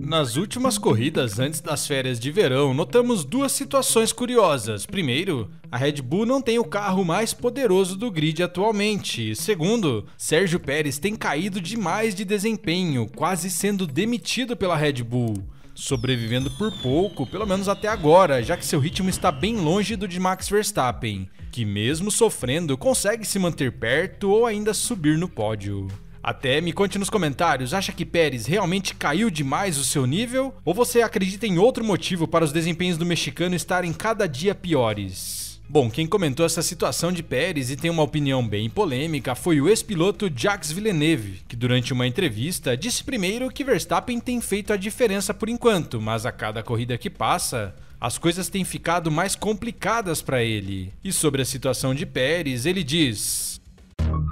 Nas últimas corridas antes das férias de verão, notamos duas situações curiosas. Primeiro, a Red Bull não tem o carro mais poderoso do grid atualmente. Segundo, Sérgio Pérez tem caído demais de desempenho, quase sendo demitido pela Red Bull. Sobrevivendo por pouco, pelo menos até agora, já que seu ritmo está bem longe do de Max Verstappen, que, mesmo sofrendo, consegue se manter perto ou ainda subir no pódio. Até me conte nos comentários, acha que Pérez realmente caiu demais o seu nível? Ou você acredita em outro motivo para os desempenhos do mexicano estarem cada dia piores? Bom, quem comentou essa situação de Pérez e tem uma opinião bem polêmica foi o ex-piloto Jacques Villeneuve, que durante uma entrevista disse primeiro que Verstappen tem feito a diferença por enquanto, mas a cada corrida que passa, as coisas têm ficado mais complicadas para ele. E sobre a situação de Pérez, ele diz: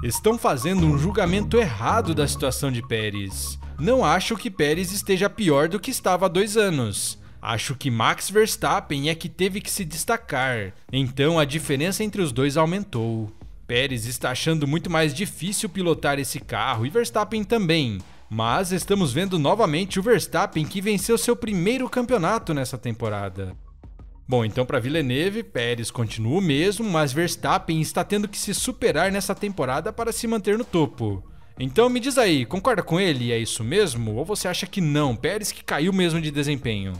Estão fazendo um julgamento errado da situação de Pérez. Não acho que Pérez esteja pior do que estava há dois anos. Acho que Max Verstappen é que teve que se destacar, então a diferença entre os dois aumentou. Pérez está achando muito mais difícil pilotar esse carro e Verstappen também, mas estamos vendo novamente o Verstappen que venceu seu primeiro campeonato nessa temporada. Bom, então para Villeneuve, Pérez continua o mesmo, mas Verstappen está tendo que se superar nessa temporada para se manter no topo. Então me diz aí, concorda com ele? É isso mesmo? Ou você acha que não? Pérez que caiu mesmo de desempenho?